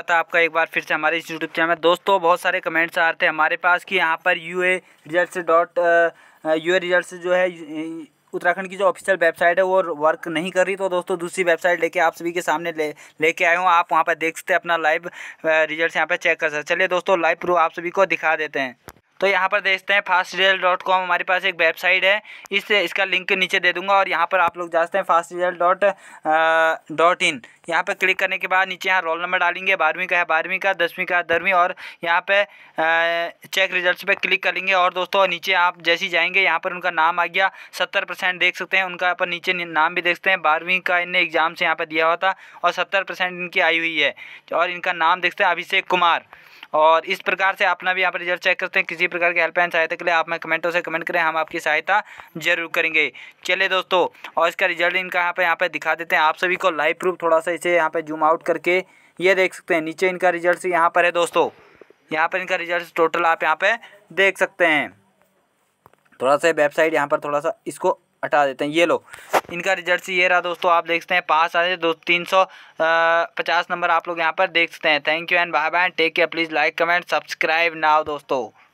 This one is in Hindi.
स्वागत है आपका एक बार फिर से हमारे इस यूट्यूब चैनल में दोस्तों बहुत सारे कमेंट्स आ रहे थे हमारे पास कि यहाँ पर U A result dot U A result जो है उत्तराखंड की जो ऑफिशियल वेबसाइट है वो वर्क नहीं कर रही तो दोस्तों दूसरी वेबसाइट लेके आप सभी के सामने ले लेके आए हूँ आप वहाँ पर देख सकते हैं अपना लाइव रिजल्ट यहाँ पर चेक कर सकते चलिए दोस्तों लाइव प्रूफ आप सभी को दिखा देते हैं तो यहाँ पर देखते हैं फास्ट रिजल्ट डॉट कॉम हमारे पास एक वेबसाइट है इस इसका लिंक नीचे दे दूंगा और यहाँ पर आप लोग जाते हैं fast result dot dot in यहाँ पर क्लिक करने के बाद नीचे यहाँ रोल नंबर डालेंगे बारहवीं का है बारहवीं का दसवीं का दसवीं और यहाँ पे चेक रिजल्ट्स पे क्लिक करेंगे और दोस्तों नीचे आप जैसे ही जाएंगे यहाँ पर उनका नाम आ गया सत्तर परसेंट देख सकते हैं उनका अपन नीचे नाम भी देखते हैं बारहवीं का इनने एग्ज़ाम से यहाँ पर दिया हुआ था और सत्तर परसेंट इनकी आई हुई है और इनका नाम देखते हैं अभिषेक कुमार और इस प्रकार से अपना भी यहाँ पर रिजल्ट चेक करते हैं किसी किसी प्रकार की हेल्पलाइन सहायता के लिए आप हमें कमेंटों से कमेंट करें हम आपकी सहायता जरूर करेंगे चलिए दोस्तों और इसका रिजल्ट इनका यहाँ पर यहाँ पर दिखा देते हैं आप सभी को लाइव प्रूफ थोड़ा सा इसे यहाँ पर जूम आउट करके ये देख सकते हैं नीचे इनका रिजल्ट यहाँ पर है दोस्तों यहाँ पर इनका रिजल्ट टोटल आप यहाँ पर देख सकते हैं थोड़ा सा वेबसाइट यहाँ पर थोड़ा सा इसको हटा देते हैं ये लो इनका रिजल्ट ये रहा दोस्तों आप देख सकते हैं पाँच साढ़े दो तीन सौ पचास नंबर आप लोग यहाँ पर देख सकते हैं thank you and bye bye take care please like comment subscribe now दोस्तों